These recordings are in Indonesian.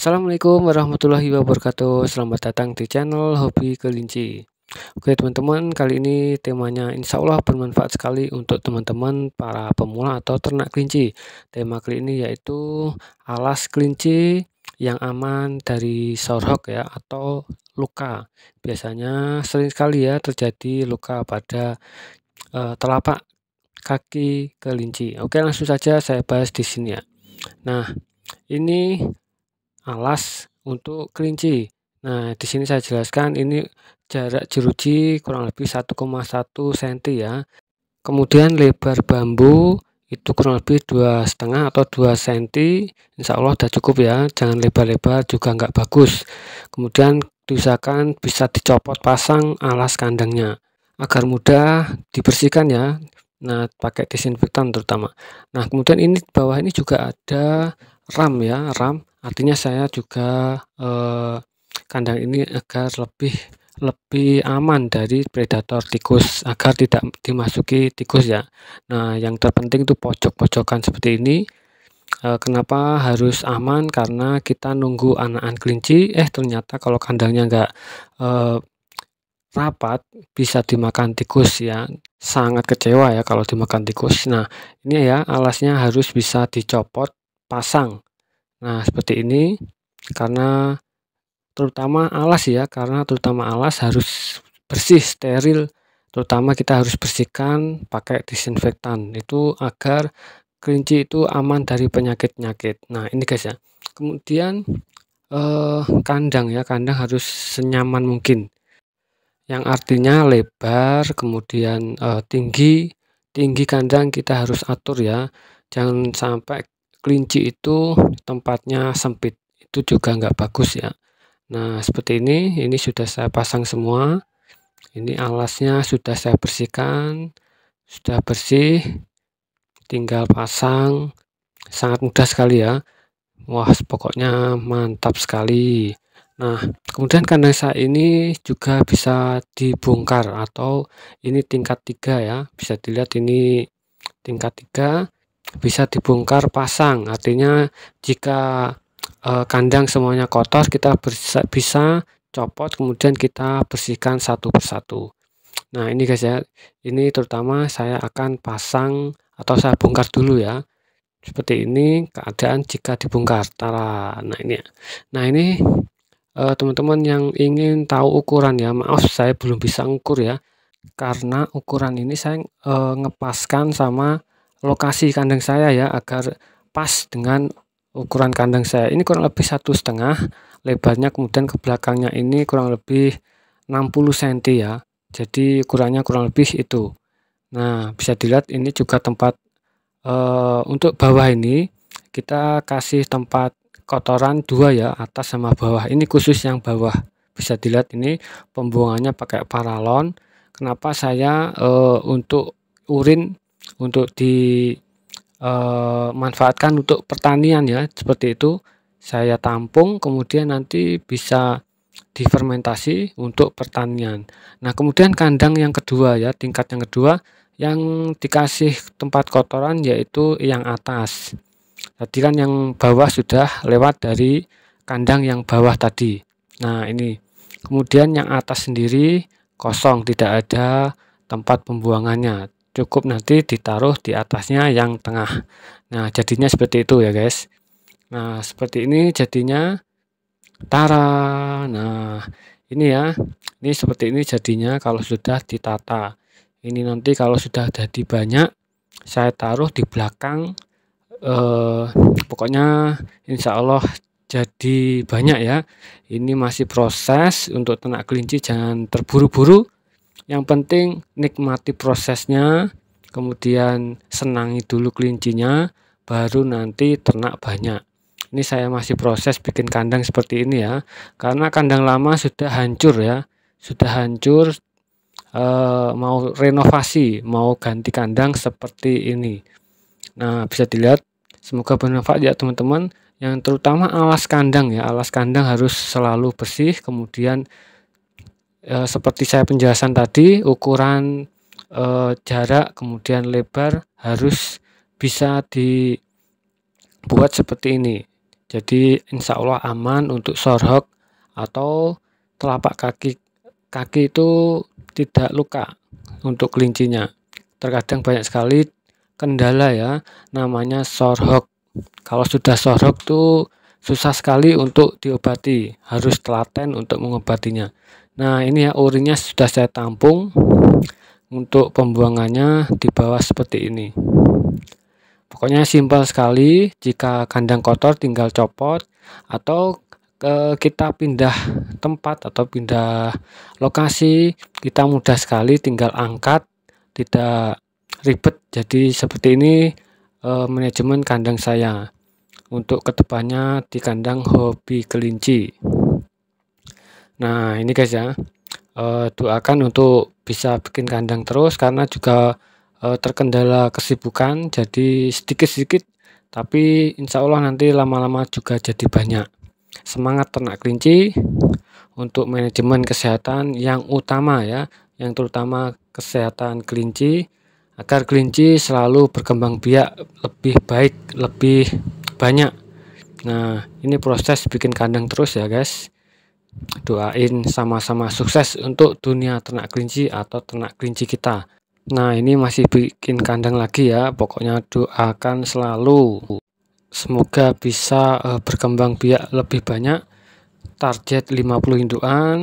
Assalamualaikum warahmatullahi wabarakatuh Selamat datang di channel Hobi Kelinci Oke teman-teman kali ini temanya insya Allah bermanfaat sekali untuk teman-teman para pemula atau ternak kelinci Tema kali ini yaitu alas kelinci yang aman dari sorok ya atau luka Biasanya sering sekali ya terjadi luka pada uh, telapak kaki kelinci Oke langsung saja saya bahas di sini ya Nah ini alas untuk kelinci. Nah, di sini saya jelaskan ini jarak jeruji kurang lebih 1,1 cm ya. Kemudian lebar bambu itu kurang lebih dua setengah atau 2 cm Insya Allah sudah cukup ya jangan lebar-lebar juga nggak bagus kemudian diusahakan bisa dicopot pasang alas kandangnya agar mudah dibersihkan ya nah pakai disinfektan terutama nah kemudian ini di bawah ini juga ada ram ya ram artinya saya juga eh, kandang ini agar lebih lebih aman dari predator tikus agar tidak dimasuki tikus ya nah yang terpenting itu pojok-pojokan seperti ini e, kenapa harus aman karena kita nunggu anakan kelinci eh ternyata kalau kandangnya enggak e, eh, rapat bisa dimakan tikus ya sangat kecewa ya kalau dimakan tikus nah ini ya alasnya harus bisa dicopot pasang Nah, seperti ini karena terutama alas ya, karena terutama alas harus bersih, steril. Terutama kita harus bersihkan pakai disinfektan itu agar kelinci itu aman dari penyakit-penyakit. Nah, ini guys ya. Kemudian eh, kandang ya, kandang harus senyaman mungkin. Yang artinya lebar, kemudian eh, tinggi, tinggi kandang kita harus atur ya jangan sampai kelinci itu tempatnya sempit itu juga nggak bagus ya nah seperti ini ini sudah saya pasang semua ini alasnya sudah saya bersihkan sudah bersih tinggal pasang sangat mudah sekali ya wah pokoknya mantap sekali nah kemudian kandang saya ini juga bisa dibongkar atau ini tingkat tiga ya bisa dilihat ini tingkat tiga bisa dibongkar pasang. Artinya jika eh, kandang semuanya kotor kita bisa, bisa copot kemudian kita bersihkan satu persatu. Nah, ini guys ya. Ini terutama saya akan pasang atau saya bongkar dulu ya. Seperti ini keadaan jika dibongkar. Tara. Nah, ini ya. Nah, ini eh, teman-teman yang ingin tahu ukuran ya. Maaf saya belum bisa ngukur ya. Karena ukuran ini saya eh, ngepaskan sama lokasi kandang saya ya agar pas dengan ukuran kandang saya ini kurang lebih satu setengah lebarnya kemudian ke belakangnya ini kurang lebih 60 cm ya jadi ukurannya kurang lebih itu nah bisa dilihat ini juga tempat e, untuk bawah ini kita kasih tempat kotoran dua ya atas sama bawah ini khusus yang bawah bisa dilihat ini pembuangannya pakai paralon kenapa saya e, untuk urin untuk dimanfaatkan eh, untuk pertanian ya seperti itu saya tampung kemudian nanti bisa difermentasi untuk pertanian. Nah, kemudian kandang yang kedua ya, tingkat yang kedua yang dikasih tempat kotoran yaitu yang atas. Tadi kan yang bawah sudah lewat dari kandang yang bawah tadi. Nah, ini. Kemudian yang atas sendiri kosong, tidak ada tempat pembuangannya cukup nanti ditaruh di atasnya yang tengah nah jadinya seperti itu ya guys nah seperti ini jadinya tara nah ini ya ini seperti ini jadinya kalau sudah ditata ini nanti kalau sudah jadi banyak saya taruh di belakang eh, pokoknya insya Allah jadi banyak ya ini masih proses untuk tenak kelinci jangan terburu-buru yang penting nikmati prosesnya, kemudian senangi dulu kelincinya, baru nanti ternak banyak. Ini saya masih proses bikin kandang seperti ini ya, karena kandang lama sudah hancur ya, sudah hancur. E, mau renovasi, mau ganti kandang seperti ini. Nah, bisa dilihat, semoga bermanfaat ya teman-teman. Yang terutama alas kandang ya, alas kandang harus selalu bersih, kemudian e, seperti saya penjelasan tadi ukuran e, jarak kemudian lebar harus bisa dibuat seperti ini jadi insya Allah aman untuk sorhok atau telapak kaki kaki itu tidak luka untuk kelincinya terkadang banyak sekali kendala ya namanya sorhok kalau sudah sorhok tuh susah sekali untuk diobati harus telaten untuk mengobatinya Nah, ini ya urinnya sudah saya tampung. Untuk pembuangannya di bawah seperti ini. Pokoknya simpel sekali, jika kandang kotor tinggal copot atau e, kita pindah tempat atau pindah lokasi, kita mudah sekali tinggal angkat, tidak ribet. Jadi seperti ini eh, manajemen kandang saya untuk kedepannya di kandang hobi kelinci. Nah, ini guys ya. E, doakan untuk bisa bikin kandang terus karena juga e, terkendala kesibukan jadi sedikit-sedikit tapi insya Allah nanti lama-lama juga jadi banyak. Semangat ternak kelinci untuk manajemen kesehatan yang utama ya, yang terutama kesehatan kelinci agar kelinci selalu berkembang biak lebih baik, lebih banyak. Nah, ini proses bikin kandang terus ya, guys doain sama-sama sukses untuk dunia ternak kelinci atau ternak kelinci kita nah ini masih bikin kandang lagi ya pokoknya doakan selalu semoga bisa eh, berkembang biak lebih banyak target 50 induan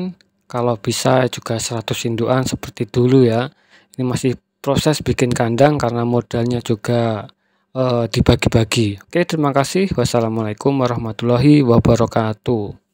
kalau bisa juga 100 induan seperti dulu ya ini masih proses bikin kandang karena modalnya juga uh, dibagi-bagi oke terima kasih wassalamualaikum warahmatullahi wabarakatuh